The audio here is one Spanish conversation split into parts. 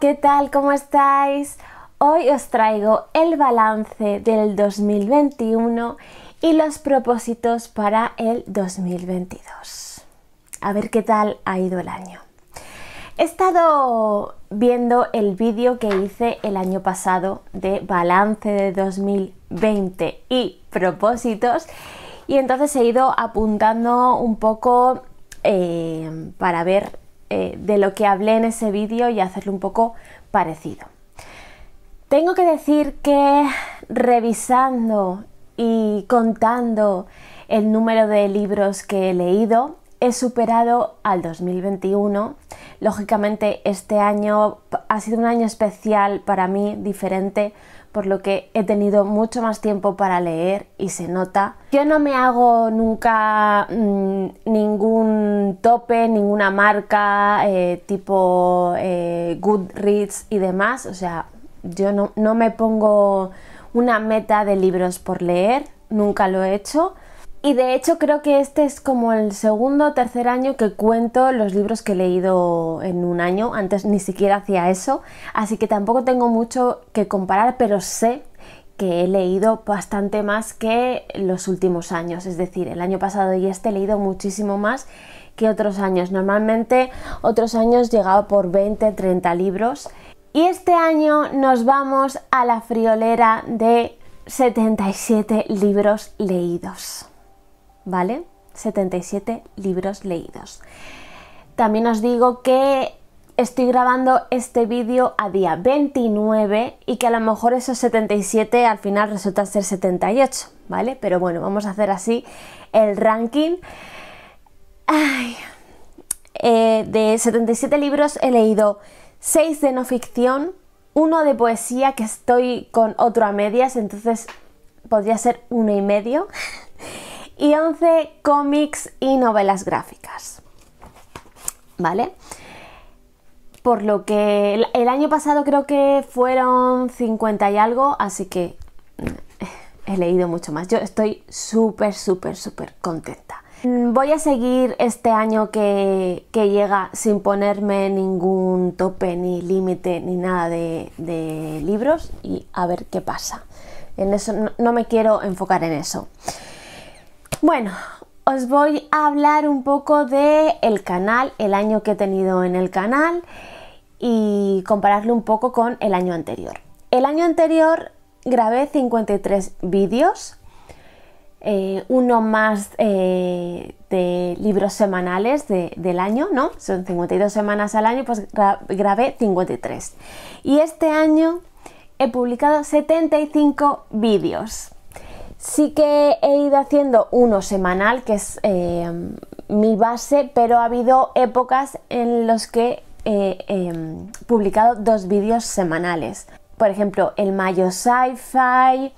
¿qué tal? ¿Cómo estáis? Hoy os traigo el balance del 2021 y los propósitos para el 2022. A ver qué tal ha ido el año. He estado viendo el vídeo que hice el año pasado de balance de 2020 y propósitos y entonces he ido apuntando un poco eh, para ver eh, de lo que hablé en ese vídeo y hacerlo un poco parecido. Tengo que decir que revisando y contando el número de libros que he leído, he superado al 2021. Lógicamente este año ha sido un año especial para mí, diferente, por lo que he tenido mucho más tiempo para leer y se nota. Yo no me hago nunca mm, ningún tope, ninguna marca eh, tipo eh, Goodreads y demás, o sea, yo no me pongo una meta de libros por leer, nunca lo he hecho. Y de hecho creo que este es como el segundo o tercer año que cuento los libros que he leído en un año. Antes ni siquiera hacía eso, así que tampoco tengo mucho que comparar, pero sé que he leído bastante más que los últimos años. Es decir, el año pasado y este he leído muchísimo más que otros años. Normalmente otros años llegaba por 20, 30 libros. Y este año nos vamos a la friolera de 77 libros leídos. ¿vale? 77 libros leídos. También os digo que estoy grabando este vídeo a día 29 y que a lo mejor esos 77 al final resultan ser 78, ¿vale? Pero bueno, vamos a hacer así el ranking. Eh, de 77 libros he leído 6 de no ficción, uno de poesía que estoy con otro a medias, entonces podría ser uno y medio y 11 cómics y novelas gráficas. ¿Vale? Por lo que el año pasado creo que fueron 50 y algo, así que mm, he leído mucho más. Yo estoy súper, súper, súper contenta. Mm, voy a seguir este año que, llega sin ponerme ningún tope ni límite ni nada de, libros y a ver qué pasa. En eso no me quiero enfocar en eso. Bueno, os voy a hablar un poco de el canal, el año que he tenido en el canal y compararlo un poco con el año anterior. El año anterior grabé 53 vídeos, eh, uno más eh, de libros semanales del año, ¿no? Son 52 semanas al año, pues grabé 53. Y este año he publicado 75 vídeos. Sí que he ido haciendo uno semanal, que es eh, mi base, pero ha habido épocas en las que he eh, em, publicado dos vídeos semanales. Por ejemplo, el mayo sci-fi,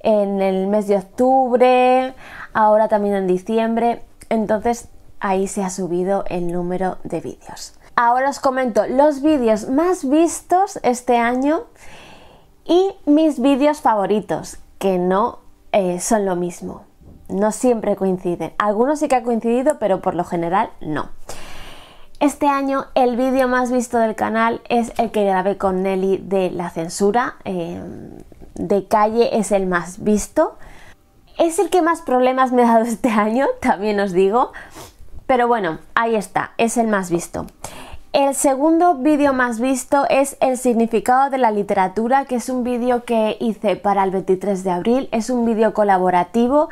en el mes de octubre, ahora también en diciembre. Entonces ahí se ha subido el número de vídeos. Ahora os comento los vídeos más vistos este año y mis vídeos favoritos, que no eh, son lo mismo. No siempre coinciden. Algunos sí que ha coincidido, pero por lo general no. Este año el vídeo más visto del canal es el que grabé con Nelly de la censura. Em, de calle es el más visto. Es el que más problemas me ha dado este año, también os digo. Pero bueno, ahí está, es el más visto. El segundo vídeo más visto es el significado de la literatura, que es un vídeo que hice para el 23 de abril. Es un vídeo colaborativo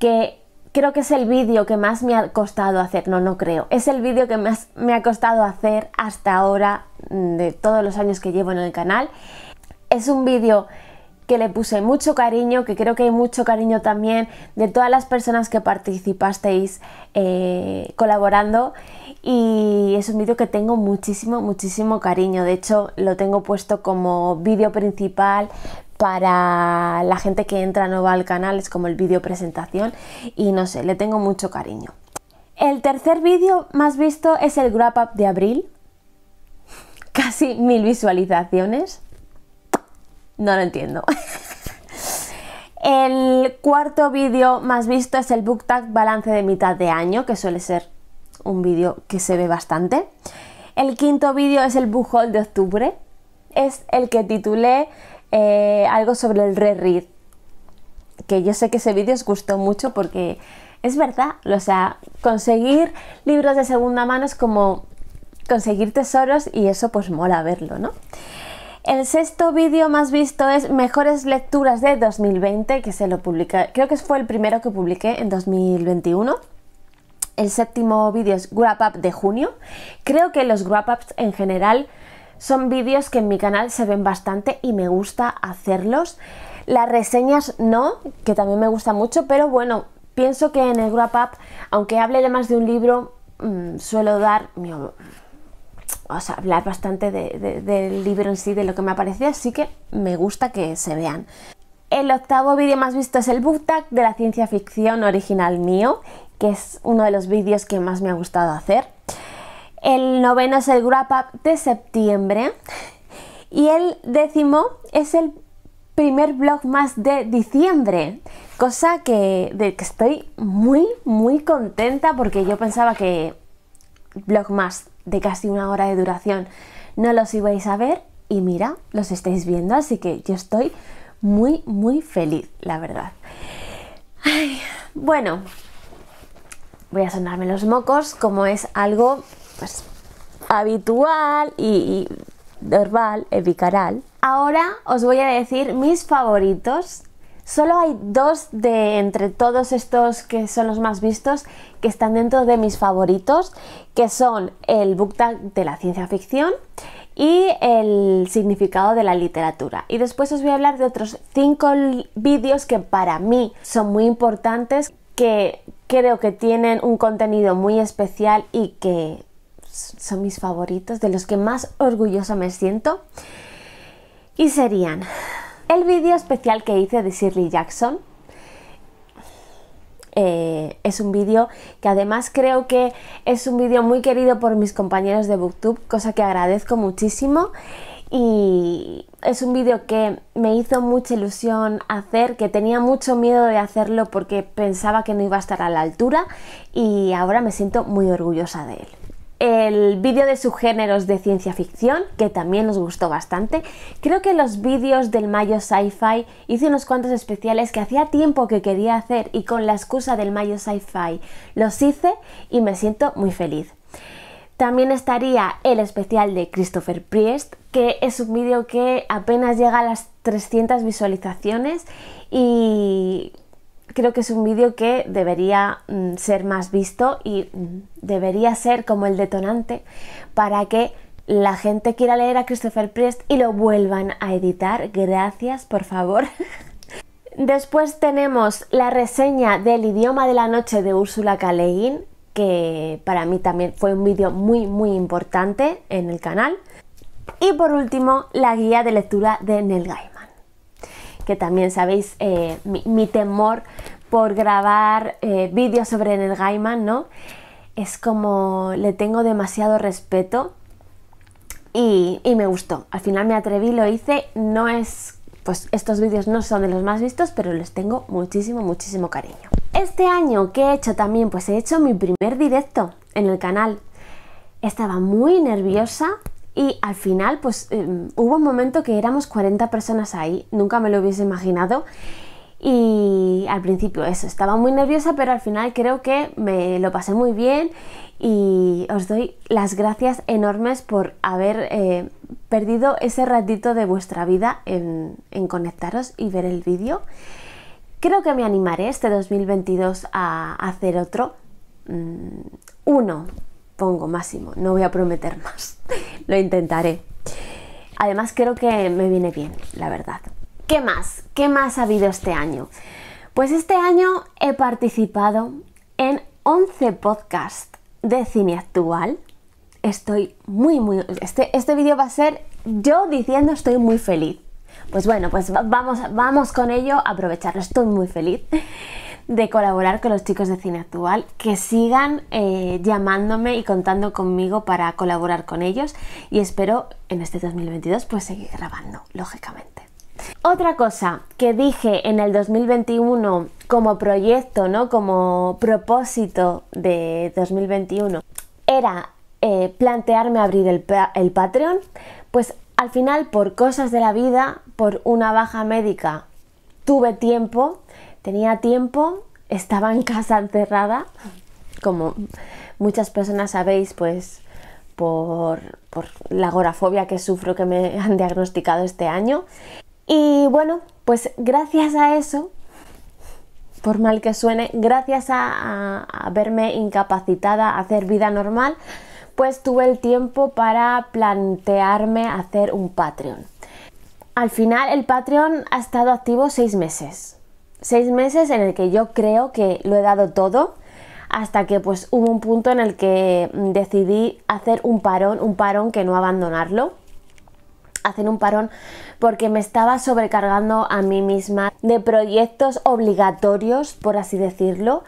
que creo que es el vídeo que más me ha costado hacer, no, no creo, es el vídeo que más me ha costado hacer hasta ahora mm, de todos los años que llevo en el canal. Es un vídeo que le puse mucho cariño, que creo que hay mucho cariño también de todas las personas que participasteis eh, colaborando. Y es un vídeo que tengo muchísimo, muchísimo cariño. De hecho, lo tengo puesto como vídeo principal para la gente que entra nueva al canal. Es como el vídeo presentación. Y no sé, le tengo mucho cariño. El tercer vídeo más visto es el Wrap Up de abril. Casi mil visualizaciones. No lo entiendo. el cuarto vídeo más visto es el BookTag balance de mitad de año, que suele ser un vídeo que se ve bastante. El quinto vídeo es el book de octubre. Es el que titulé eh, algo sobre el reread. Que yo sé que ese vídeo os gustó mucho porque es verdad. O sea, conseguir libros de segunda mano es como conseguir tesoros y eso pues mola verlo, ¿no? El sexto vídeo más visto es Mejores Lecturas de 2020, que se lo publica, creo que fue el primero que publiqué en 2021. El séptimo vídeo es Wrap Up de junio. Creo que los Wrap Ups en general son vídeos que en mi canal se ven bastante y me gusta hacerlos. Las reseñas no, que también me gusta mucho, pero bueno, pienso que en el Wrap Up, aunque hable de más de un libro, mm, suelo dar mi sea hablar bastante del libro en sí, de lo que me ha parecido, así que me gusta que se vean. El octavo vídeo más visto es el book tag de la ciencia ficción original mío, que es uno de los vídeos que más me ha gustado hacer. El noveno es el wrap up de septiembre. Y el décimo es el primer blog más de diciembre, cosa que, de que estoy muy, muy contenta porque yo pensaba que vlog más de casi una hora de duración. No los ibais a ver y mira, los estáis viendo, así que yo estoy muy, muy feliz, la verdad. bueno, voy a sonarme los mocos, como es algo pues, habitual y, y normal, epicaral. Ahora os voy a decir mis favoritos Solo hay dos de entre todos estos que son los más vistos que están dentro de mis favoritos, que son el book tag de la ciencia ficción y el significado de la literatura. Y después os voy a hablar de otros cinco vídeos que para mí son muy importantes, que creo que tienen un contenido muy especial y que son mis favoritos, de los que más orgullosa me siento. Y serían el vídeo especial que hice de Shirley Jackson. Eh, es un vídeo que además creo que es un vídeo muy querido por mis compañeros de Booktube, cosa que agradezco muchísimo. Y es un vídeo que me hizo mucha ilusión hacer, que tenía mucho miedo de hacerlo porque pensaba que no iba a estar a la altura y ahora me siento muy orgullosa de él el vídeo de subgéneros de ciencia ficción, que también nos gustó bastante. Creo que los vídeos del Mayo Sci-Fi hice unos cuantos especiales que hacía tiempo que quería hacer y con la excusa del Mayo Sci-Fi los hice y me siento muy feliz. También estaría el especial de Christopher Priest, que es un vídeo que apenas llega a las 300 visualizaciones y creo que es un vídeo que debería mm, ser más visto y mm, debería ser como el detonante para que la gente quiera leer a Christopher Priest y lo vuelvan a editar. Gracias, por favor. Después tenemos la reseña del idioma de la noche de Úrsula Caleguín, que para mí también fue un vídeo muy muy importante en el canal. Y por último, la guía de lectura de Neil que también sabéis eh, mi, temor por grabar eh, vídeos sobre Neil Gaiman, ¿no? Es como le tengo demasiado respeto y, me gustó. Al final me atreví, lo hice, no es... Pues estos vídeos no son de los más vistos, pero los tengo muchísimo, muchísimo cariño. Este año, que he hecho también? Pues he hecho mi primer directo en el canal. Estaba muy nerviosa y al final, pues em, hubo un momento que éramos 40 personas ahí, nunca me lo hubiese imaginado. Y al principio eso, estaba muy nerviosa, pero al final creo que me lo pasé muy bien y os doy las gracias enormes por haber eh, perdido ese ratito de vuestra vida en, conectaros y ver el vídeo. Creo que me animaré este 2022 a hacer otro. Mm, uno, pongo máximo, no voy a prometer más, lo intentaré. Además creo que me viene bien, la verdad. ¿Qué más? ¿Qué más ha habido este año? Pues este año he participado en 11 podcasts de cine actual. Estoy muy, muy... Este, este vídeo va a ser yo diciendo estoy muy feliz. Pues bueno, pues vamos, vamos con ello, aprovecharlo. Estoy muy feliz de colaborar con los chicos de Cine Actual, que sigan eh, llamándome y contando conmigo para colaborar con ellos y espero en este 2022 pues seguir grabando, lógicamente. Otra cosa que dije en el 2021 como proyecto, ¿no? Como propósito de 2021 era eh, plantearme abrir el, el Patreon, pues al final por cosas de la vida, por una baja médica, tuve tiempo Tenía tiempo, estaba en casa encerrada, como muchas personas sabéis, pues por, la agorafobia que sufro que me han diagnosticado este año. Y bueno, pues gracias a eso, por mal que suene, gracias a, haberme verme incapacitada a hacer vida normal, pues tuve el tiempo para plantearme hacer un Patreon. Al final el Patreon ha estado activo seis meses seis meses en el que yo creo que lo he dado todo hasta que pues hubo un punto en el que mm, decidí hacer un parón, un parón que no abandonarlo. Hacer un parón porque me estaba sobrecargando a mí misma de proyectos obligatorios, por así decirlo,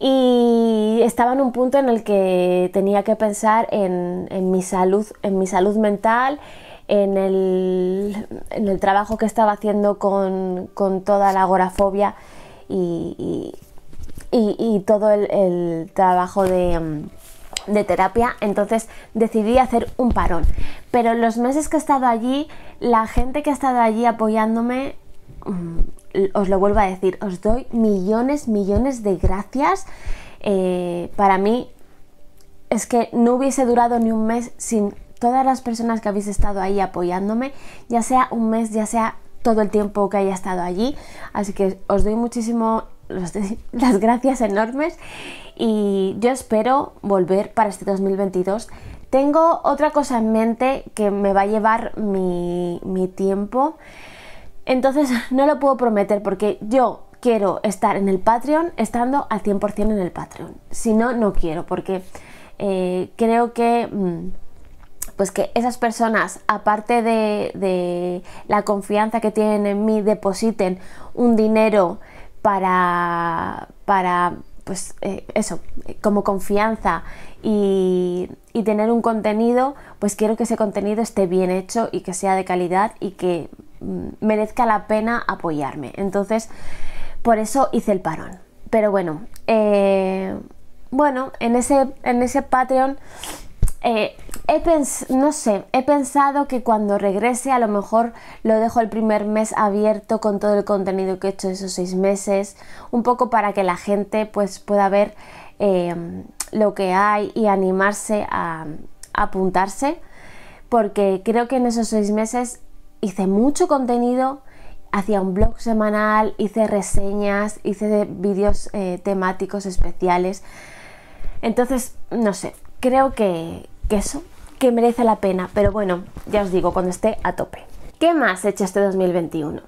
y estaba en un punto en el que tenía que pensar en, en mi salud, en mi salud mental en el, trabajo que estaba haciendo con, toda la agorafobia y, todo el, trabajo de, terapia, entonces decidí hacer un parón. Pero los meses que he estado allí, la gente que ha estado allí apoyándome, mm, os lo vuelvo a decir, os doy millones, millones de gracias. Eh, para mí es que no hubiese durado ni un mes sin todas las personas que habéis estado ahí apoyándome, ya sea un mes, ya sea todo el tiempo que haya estado allí. Así que os doy muchísimo las gracias enormes y yo espero volver para este 2022. Tengo otra cosa en mente que me va a llevar mi, tiempo. Entonces no lo puedo prometer porque yo quiero estar en el Patreon estando al 100% en el Patreon. Si no, no quiero porque eh, creo que... Mm, pues que esas personas, aparte de, la confianza que tienen en mí, depositen un dinero para, para pues eh, eso, como confianza y, tener un contenido, pues quiero que ese contenido esté bien hecho y que sea de calidad y que mm, merezca la pena apoyarme. Entonces, por eso hice el parón. Pero bueno, eh, bueno, en ese, en ese Patreon eh, He no sé, he pensado que cuando regrese a lo mejor lo dejo el primer mes abierto con todo el contenido que he hecho esos seis meses, un poco para que la gente pues pueda ver em, lo que hay y animarse a, apuntarse, porque creo que en esos seis meses hice mucho contenido, hacía un blog semanal, hice reseñas, hice vídeos eh, temáticos especiales. Entonces, no sé, creo que eso, que merece la pena, pero bueno, ya os digo, cuando esté a tope. ¿Qué más he hecho este 2021?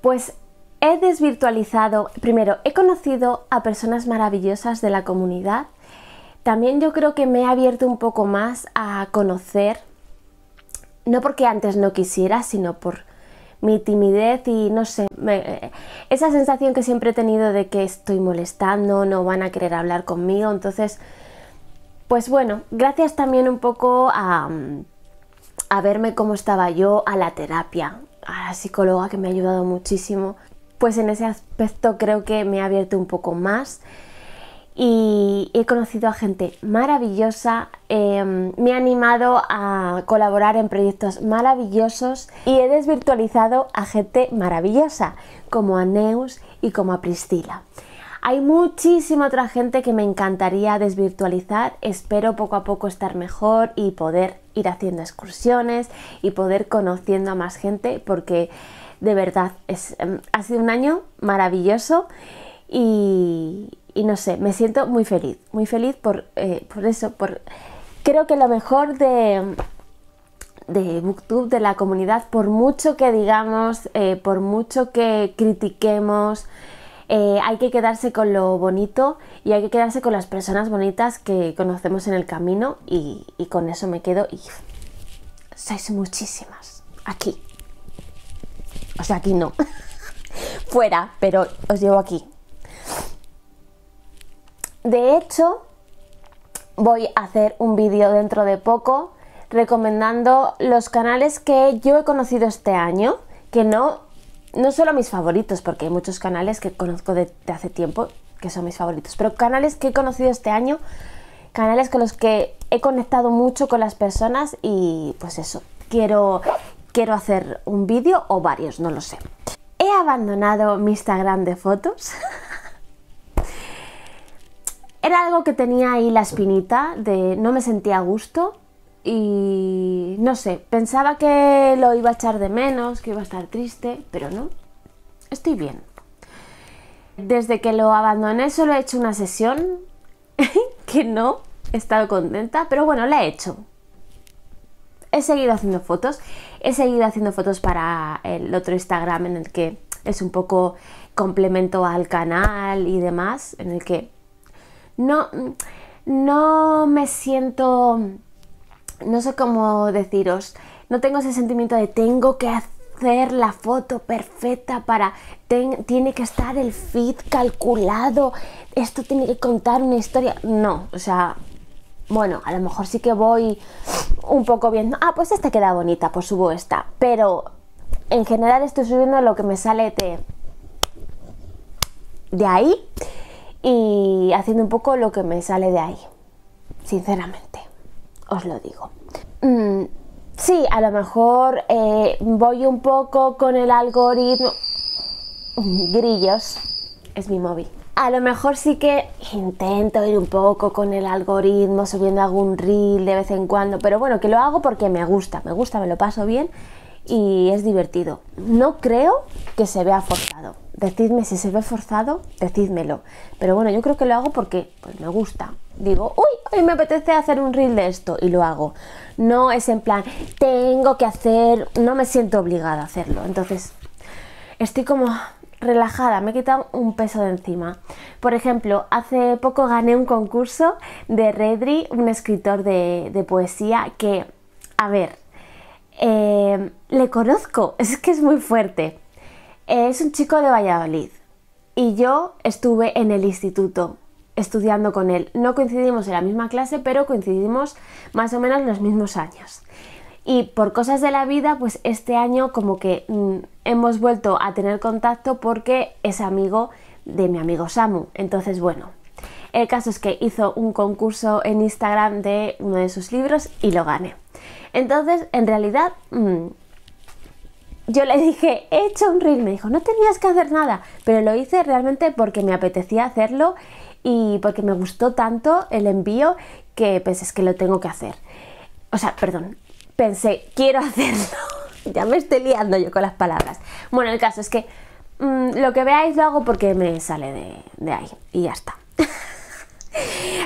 Pues he desvirtualizado, primero, he conocido a personas maravillosas de la comunidad, también yo creo que me he abierto un poco más a conocer, no porque antes no quisiera, sino por mi timidez y no sé, esa sensación que siempre he tenido de que estoy molestando, no van a querer hablar conmigo, entonces pues bueno, gracias también un poco a, verme cómo estaba yo, a la terapia, a la psicóloga que me ha ayudado muchísimo, pues en ese aspecto creo que me ha abierto un poco más y he conocido a gente maravillosa, em, me ha animado a colaborar en proyectos maravillosos y he desvirtualizado a gente maravillosa como a Neus y como a Pristila. Hay muchísima otra gente que me encantaría desvirtualizar. Espero poco a poco estar mejor y poder ir haciendo excursiones y poder conociendo a más gente porque de verdad es, em, ha sido un año maravilloso y, no sé, me siento muy feliz, muy feliz eh, por, eso, por creo que lo mejor de, de Booktube, de la comunidad, por mucho que digamos, eh, por mucho que critiquemos, eh, hay que quedarse con lo bonito y hay que quedarse con las personas bonitas que conocemos en el camino y, con eso me quedo y sois muchísimas aquí. O sea, aquí no. Fuera, pero os llevo aquí. De hecho, voy a hacer un vídeo dentro de poco recomendando los canales que yo he conocido este año, que no no solo mis favoritos, porque hay muchos canales que conozco de, hace tiempo que son mis favoritos, pero canales que he conocido este año, canales con los que he conectado mucho con las personas y pues eso, quiero, quiero hacer un vídeo o varios, no lo sé. He abandonado mi Instagram de fotos. Era algo que tenía ahí la espinita de no me sentía a gusto y no sé, pensaba que lo iba a echar de menos, que iba a estar triste, pero no, estoy bien. Desde que lo abandoné solo he hecho una sesión, que no, he estado contenta, pero bueno, la he hecho. He seguido haciendo fotos, he seguido haciendo fotos para el otro Instagram en el que es un poco complemento al canal y demás, en el que no, no me siento no sé cómo deciros, no tengo ese sentimiento de tengo que hacer la foto perfecta para, tiene que estar el feed calculado, esto tiene que contar una historia, no, o sea, bueno, a lo mejor sí que voy un poco viendo, ah, pues esta queda bonita, por subo esta, pero en general estoy subiendo lo que me sale de, de ahí y haciendo un poco lo que me sale de ahí, sinceramente os lo digo. Mm, sí, a lo mejor eh, voy un poco con el algoritmo. Grillos, es mi móvil. A lo mejor sí que intento ir un poco con el algoritmo, subiendo algún reel de vez en cuando, pero bueno, que lo hago porque me gusta, me gusta, me lo paso bien y es divertido. No creo que se vea forzado. Decidme si se ve forzado, decídmelo. Pero bueno, yo creo que lo hago porque pues, me gusta. Digo, uy, hoy me apetece hacer un reel de esto y lo hago. No es en plan, tengo que hacer, no me siento obligada a hacerlo. Entonces, estoy como relajada, me he quitado un peso de encima. Por ejemplo, hace poco gané un concurso de Redri, un escritor de, de poesía que, a ver, Em, le conozco, es que es muy fuerte. Es un chico de Valladolid y yo estuve en el instituto estudiando con él. No coincidimos en la misma clase, pero coincidimos más o menos en los mismos años. Y por cosas de la vida, pues este año como que mm, hemos vuelto a tener contacto porque es amigo de mi amigo Samu. Entonces, bueno, el caso es que hizo un concurso en Instagram de uno de sus libros y lo gané. Entonces, en realidad, mm, yo le dije, he hecho un reel. Me dijo, no tenías que hacer nada, pero lo hice realmente porque me apetecía hacerlo y porque me gustó tanto el envío que pensé es que lo tengo que hacer. O sea, perdón, pensé, quiero hacerlo. ya me estoy liando yo con las palabras. Bueno, el caso es que mm, lo que veáis lo hago porque me sale de, de ahí y ya está.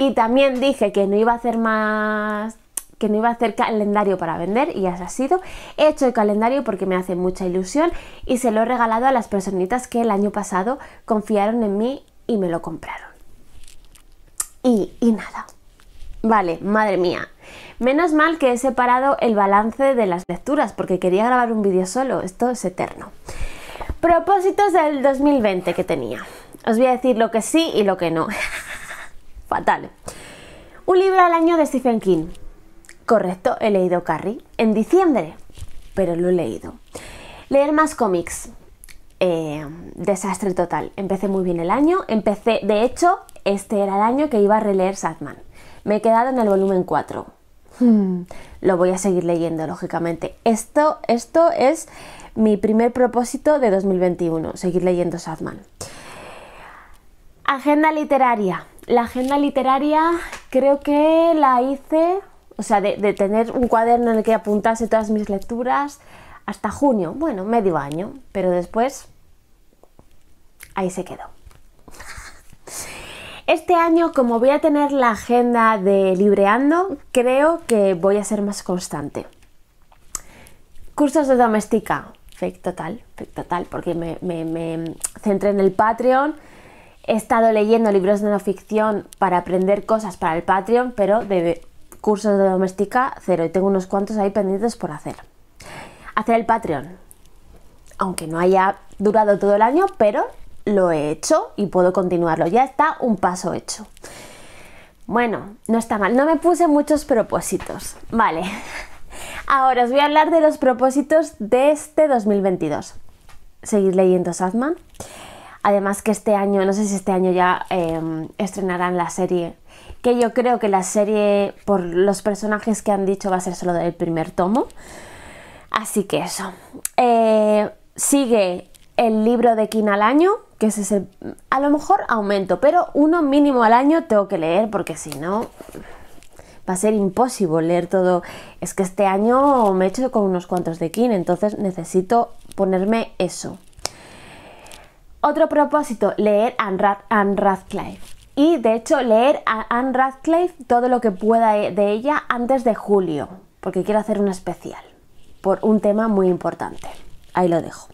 y también dije que no iba a hacer más que no iba a hacer calendario para vender y así ha sido. He hecho el calendario porque me hace mucha ilusión y se lo he regalado a las personitas que el año pasado confiaron en mí y me lo compraron. Y, y nada. Vale, madre mía. Menos mal que he separado el balance de las lecturas porque quería grabar un vídeo solo. Esto es eterno. Propósitos del 2020 que tenía. Os voy a decir lo que sí y lo que no. Fatal. Un libro al año de Stephen King. Correcto, he leído Carrie en diciembre, pero lo he leído. Leer más cómics. Eh, desastre total. Empecé muy bien el año. Empecé, de hecho, este era el año que iba a releer Sadman. Me he quedado en el volumen 4. Hmm. lo voy a seguir leyendo, lógicamente. Esto, esto es mi primer propósito de 2021, seguir leyendo Sadman. Agenda literaria. La agenda literaria creo que la hice o sea, de, tener un cuaderno en el que apuntase todas mis lecturas hasta junio, bueno, medio año, pero después ahí se quedó. Este año, como voy a tener la agenda de Libreando, creo que voy a ser más constante. Cursos de doméstica, fake total, fake total, porque me, me centré en el Patreon, he estado leyendo libros de no ficción para aprender cosas para el Patreon, pero de cursos de doméstica cero y tengo unos cuantos ahí pendientes por hacer. Hacer el Patreon, aunque no haya durado todo el año, pero lo he hecho y puedo continuarlo. Ya está un paso hecho. Bueno, no está mal. No me puse muchos propósitos. Vale. Ahora os voy a hablar de los propósitos de este 2022. Seguid leyendo Sadman. Además que este año, no sé si este año ya em, estrenarán la serie que yo creo que la serie, por los personajes que han dicho, va a ser solo del primer tomo. Así que eso. Eh, sigue el libro de Kin al año, que ese es A lo mejor aumento, pero uno mínimo al año tengo que leer, porque si no... Va a ser imposible leer todo. Es que este año me he hecho con unos cuantos de Kin, entonces necesito ponerme eso. Otro propósito, leer and Anne Radcliffe y de hecho leer a Anne Radcliffe todo lo que pueda eh, de ella antes de julio, porque quiero hacer un especial por un tema muy importante. Ahí lo dejo.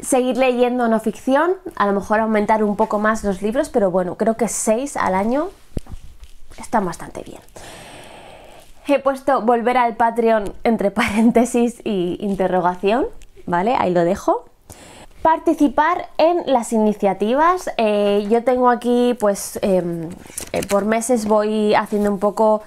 Seguir leyendo no ficción, a lo mejor aumentar un poco más los libros, pero bueno, creo que seis al año están bastante bien. He puesto volver al Patreon entre paréntesis y interrogación, ¿vale? Ahí lo dejo. Participar en las iniciativas. Eh, yo tengo aquí, pues, em, eh, por meses voy haciendo un poco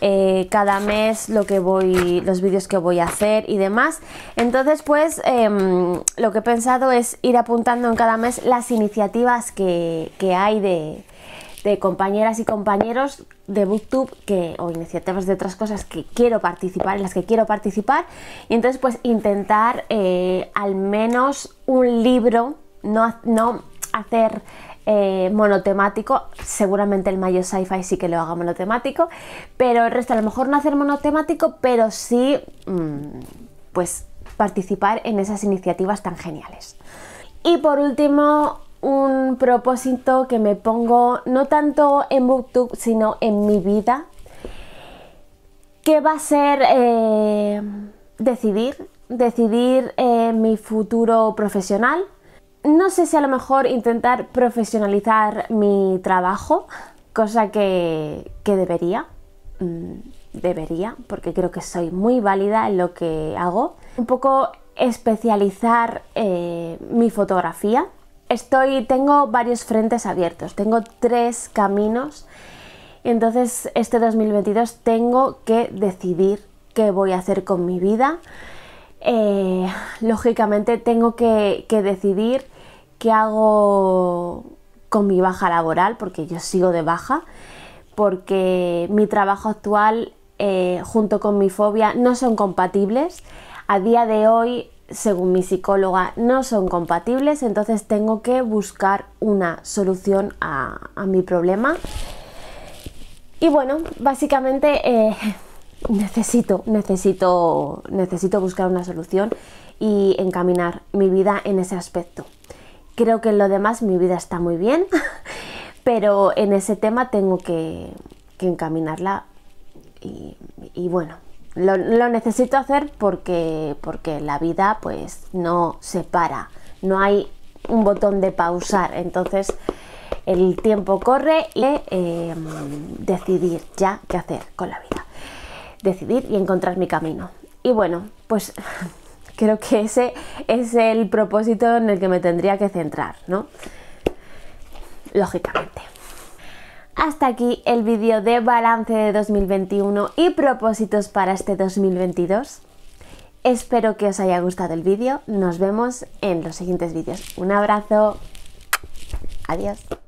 eh, cada mes lo que voy, los vídeos que voy a hacer y demás. Entonces, pues em, lo que he pensado es ir apuntando en cada mes las iniciativas que hay de, de compañeras y compañeros de BookTube que, o iniciativas de otras cosas que quiero participar, en las que quiero participar, y entonces pues intentar eh, al menos un libro, no, no hacer eh, monotemático, seguramente el Mayo Sci-Fi sí que lo haga monotemático, pero el resto a lo mejor no hacer monotemático, pero sí mm, pues participar en esas iniciativas tan geniales. Y por último, un propósito que me pongo no tanto en BookTube, sino en mi vida, que va a ser eh, decidir, decidir eh, mi futuro profesional. No sé si a lo mejor intentar profesionalizar mi trabajo, cosa que, debería, mm, debería, porque creo que soy muy válida en lo que hago. Un poco especializar eh, mi fotografía, estoy, tengo varios frentes abiertos, tengo tres caminos. Entonces, este 2022 tengo que decidir qué voy a hacer con mi vida. Eh, lógicamente, tengo que, decidir qué hago con mi baja laboral, porque yo sigo de baja, porque mi trabajo actual eh, junto con mi fobia no son compatibles. A día de hoy según mi psicóloga, no son compatibles, entonces tengo que buscar una solución a, mi problema. Y bueno, básicamente eh, necesito, necesito, necesito buscar una solución y encaminar mi vida en ese aspecto. Creo que en lo demás mi vida está muy bien, pero en ese tema tengo que, encaminarla y bueno, lo, necesito hacer porque, porque la vida pues no se para, no hay un botón de pausar, entonces el tiempo corre y eh, decidir ya qué hacer con la vida, decidir y encontrar mi camino. Y bueno, pues creo que ese es el propósito en el que me tendría que centrar, ¿no? Lógicamente. Hasta aquí el vídeo de balance de 2021 y propósitos para este 2022. Espero que os haya gustado el vídeo. Nos vemos en los siguientes vídeos. Un abrazo. Adiós.